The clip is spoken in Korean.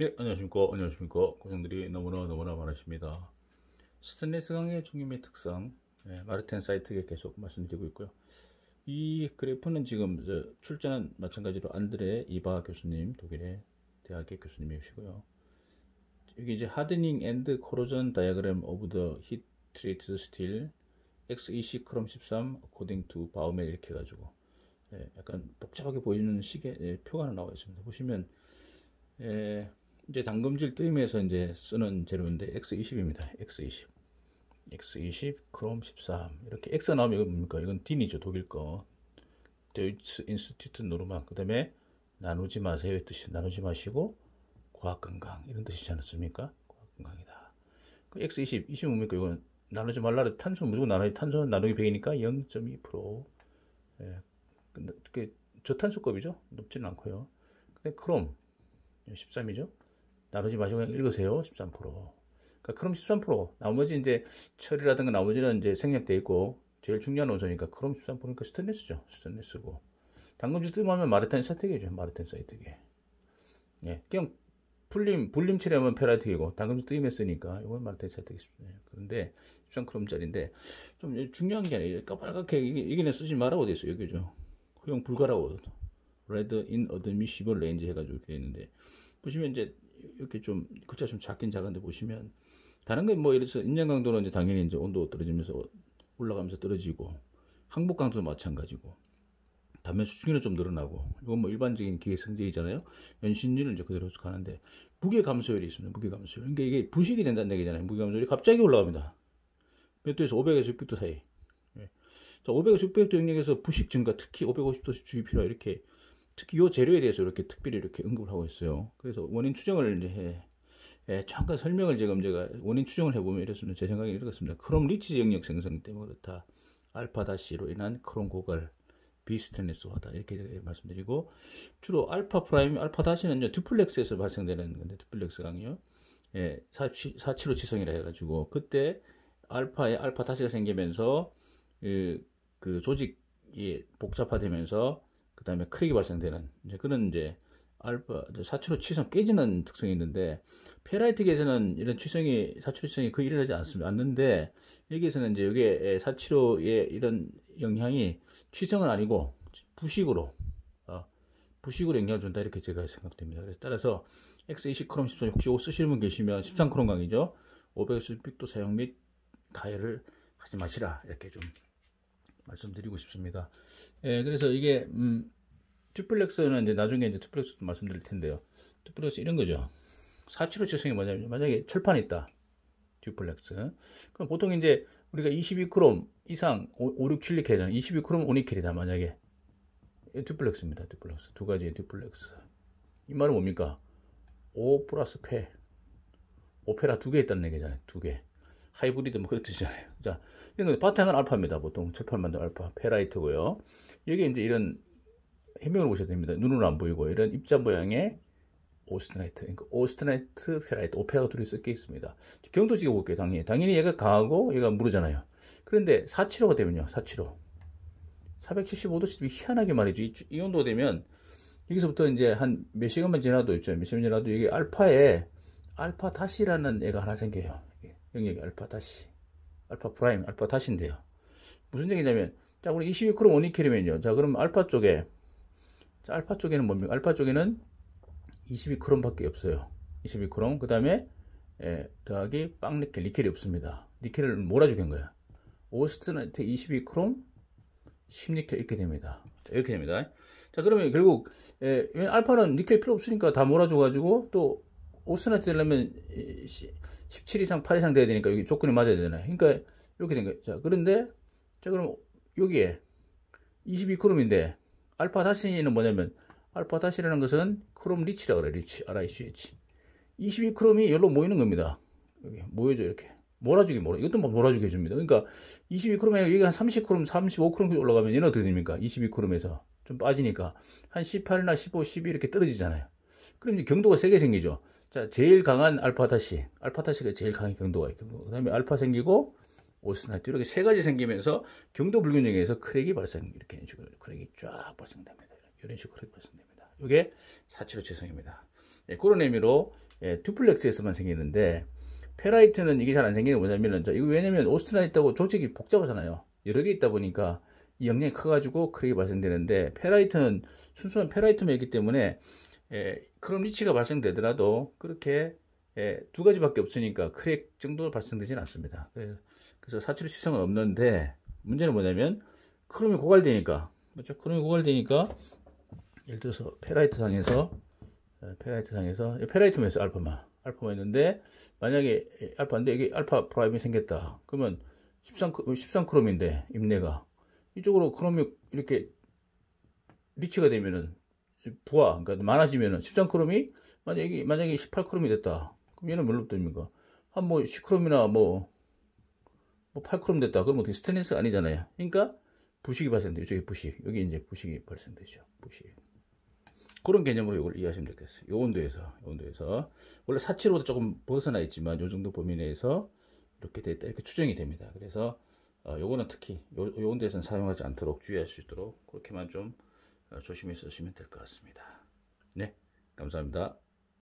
네, 안녕하십니까. 안녕하십니까. 고생들이 너무나 너무나 많으십니다. 스탠레스 강의 종류의 특성, 네, 마르텐 사이트에 계속 말씀드리고 있고요. 이 그래프는 지금 출전한 마찬가지로 안드레 이바 교수님, 독일의 대학의 교수님이시고요. 여기 이제 하드닝 앤드 코로전 다이어그램 오브 더 히트리트 스틸 XEC 크롬 13 코딩 c 바우멜 이렇게 해가지고 예, 약간 복잡하게 보이는 식의 예, 표가 하나 나와 있습니다. 보시면 예, 이제 담금질 뜨임에서 이제 쓰는 재료인데 X20입니다. X20. X20, 크롬 13. 이렇게 X 나오면 이건 뭡니까? 이건 딘이죠. 독일 거. 데이츠 인스티튜트 노르망그 다음에 나누지 마세요의 뜻이 나누지 마시고 과학건강 이런 뜻이지 않습니까? 과학건강이다. 그 X20, 20 뭡니까? 이건 나누지 말라. 탄소 무조건 나누기 탄소 나누기 100이니까 0.2%. 예. 그, 데 저탄소급이죠. 높지는 않고요. 근데 크롬 13이죠. 나누지 마시고 그냥 읽으세요. 13%. 그러니까 크롬 13%. 나머지 이제 철이라든가 나머지는 이제 생략돼 있고 제일 중요한 원소니까 크롬 13%니까 그러니까 스테인레스죠. 스테인레스고. 당금질 뜸하면 마르탄 사이트계죠. 마르탄 사이트계. 예. 그냥 풀림, 불림 처리하면 페라이트이고 당금질 뜸했으니까 이건 마르탄 사이트계습니다 그런데 13크롬짜리인데 좀 중요한 게 아니에요. 까빨갛게 이기는 쓰지 말라고 돼 있어요. 여기죠. 허용 불가라고. 레드 인 어드미시블 렌즈 해가지고 이 되어 있는데 보시면 이제 이렇게 좀 글자 그 좀 작긴 작은데 보시면 다른 건뭐 예를 들어서 인장 강도는 이제 당연히 이제 온도 떨어지면서 올라가면서 떨어지고 항복 강도도 마찬가지고 단면 수축률은 좀 늘어나고 이건 뭐 일반적인 기계 성질이잖아요. 연신율을 이제 그대로 가는데 무게 감소율이 있습니다. 무게 감소율. 그러니까 이게 부식이 된다는 얘기잖아요. 무게 감소율이 갑자기 올라갑니다. 몇 도에서 500에서 600도 사이. 예. 자, 500에서 600도 영역에서 부식 증가, 특히 550도씩 주의 필요 이렇게 특히 이 재료에 대해서 이렇게 특별히 이렇게 언급을 하고 있어요. 그래서 원인 추정을 이제 해. 예, 잠깐 설명을 지금 제가 원인 추정을 해보면 이랬으면 제 생각에 이렇습니다. 크롬 리치 영역 생성 때문에 그렇다. 알파 다시로 인한 크롬 고갈 비스트네스화다 이렇게 말씀드리고 주로 알파 프라임 알파 다시는요 듀플렉스에서 발생되는 건데 듀플렉스 강이요 예, 475 지성이라 해가지고 그때 알파에 알파 다시가 생기면서 그, 그 조직이 복잡화되면서 그 다음에 크랙이 발생되는 이제 그런 이제 알파 사추로 취성 깨지는 특성이 있는데 페라이틱에서는 이런 취성이 사추로 취성이 거의 일어나지 않습니다. 않는데 여기에서는 이제 이게 예, 사치로의 이런 영향이 취성은 아니고 부식으로 어, 부식으로 영향을 준다 이렇게 제가 생각됩니다. 그래서 따라서 X20 크롬 13 혹시 옷 쓰시는 분 계시면 13 크롬 강이죠. 500S 빅도 사용 및 가열을 하지 마시라 이렇게 좀 말씀드리고 싶습니다. 예, 그래서 이게 음, 튜플렉스는 이제 나중에 이제 튜플렉스도 말씀드릴 텐데요. 튜플렉스 이런 거죠. 사치로 지성이 뭐냐면 만약에 철판이 있다. 듀플렉스. 그럼 보통 이제 우리가 22크롬 이상 5, 6, 7리켈이잖아 22크롬 5니켈이다 만약에. 듀플렉스입니다. 듀플렉스. 두 가지의 듀플렉스. 이 말은 뭡니까? 5 플러스 페. 오페라 두 개 있다는 얘기잖아요. 두 개. 하이브리드 뭐 그런 뜻이잖아요. 자, 이런 바탕은 알파입니다. 보통 철판만도 알파, 페라이트고요. 여기 이제 이런 해명을 보셔야 됩니다. 눈은 안 보이고 이런 입자 모양의 오스트라이트 그러니까 오스트라이트 페라이트, 오페라가 둘이 섞여 있습니다. 경도 찍어볼게요, 당연히. 당연히 얘가 강하고 얘가 무르잖아요. 그런데 475가 되면요, 475. 475도씩 희한하게 말이죠. 이, 이 온도 되면 여기서부터 이제 한 몇 시간만 지나도 있죠. 몇 시간 지나도 이게 알파에 알파 다시라는 애가 하나 생겨요. 영역이 알파 다시 알파 프라임 알파 다시인데요 무슨 얘기냐면 자 우리 22크롬 오니켈이면요 자 그럼 알파 쪽에 자 알파 쪽에는 뭡니까 알파 쪽에는 22크롬 밖에 없어요 22크롬 그 다음에 예, 더하기 빵니켈 리켈이 없습니다 리켈을 몰아주는 거야 오스트나이트 22크롬 1 6니켈 이렇게 됩니다 자, 이렇게 됩니다 자 그러면 결국 예, 알파는 리켈 필요 없으니까 다 몰아줘 가지고 또 오스나이트 트 되려면 17 이상, 8 이상 돼야 되니까 여기 조건이 맞아야 되나요 그러니까 이렇게 된 거예요. 자, 그런데 자, 그럼 여기에 22크롬인데 알파 다시는 뭐냐면 알파 다시라는 것은 크롬 리치라고 그래요. 리치, RICH. 22크롬이 열로 모이는 겁니다. 여기 모여져 이렇게. 몰아주기 몰아 이것도 뭐 몰아주기 해줍니다. 그러니까 22크롬에 여기 한 30크롬, 35크롬 올라가면 얘는 어떻게 됩니까? 22크롬에서 좀 빠지니까 한 18이나 15, 12 이렇게 떨어지잖아요. 그럼 이제 경도가 세게 생기죠. 자, 제일 강한 알파타시알파타시가 제일 강한 경도가 있고, 뭐, 그 다음에 알파 생기고, 오스나이트. 이렇게 세 가지 생기면서 경도 불균형에 서 크랙이 발생, 이렇게 식으로 크랙이 쫙 발생됩니다. 이런 식으로 크랙이 발생됩니다. 이게 사치로 재성입니다. 예, 그런 의미로, 예, 듀플렉스에서만 생기는데, 페라이트는 이게 잘 안 생기는 뭐냐면은, 이거 왜냐면 오스트라있다고 조직이 복잡하잖아요. 여러 개 있다 보니까 이 영향이 커가지고 크랙이 발생되는데, 페라이트는 순수한 페라이트만 있기 때문에, 예, 크롬 리치가 발생되더라도 그렇게 예, 두 가지밖에 없으니까 크랙 정도 로 발생되지는 않습니다. 예, 그래서 사출 시성은 없는데 문제는 뭐냐면 크롬이 고갈되니까 그렇죠? 크롬이 고갈되니까 예를 들어서 페라이트 상에서 예, 페라이트 상에서 페라이트면서 알파마알파마 있는데 만약에 예, 알파인데 이게 알파 프라임이 생겼다 그러면 13, 13크롬인데 임내가 이쪽으로 크롬이 이렇게 리치가 되면은 부하, 그러니까 많아지면은 13크롬이 만약에, 만약에 18크롬이 됐다. 그럼 얘는 뭘로 됩니까? 한 뭐 10크롬이나 뭐, 뭐 8크롬 됐다. 그럼 어떻게 스테인리스 아니잖아요. 그러니까 부식이 발생돼요. 저기 부식. 여기 이제 부식이 발생되죠. 부식. 그런 개념으로 이걸 이해하시면 되겠어요. 이 온도에서, 요 온도에서. 원래 사치로도 조금 벗어나 있지만, 이 정도 범위 내에서 이렇게 됐다. 이렇게 추정이 됩니다. 그래서, 어, 요거는 특히, 요, 요 온도에서는 사용하지 않도록 주의할 수 있도록 그렇게만 좀 어, 조심히 쓰시면 될 것 같습니다. 네, 감사합니다.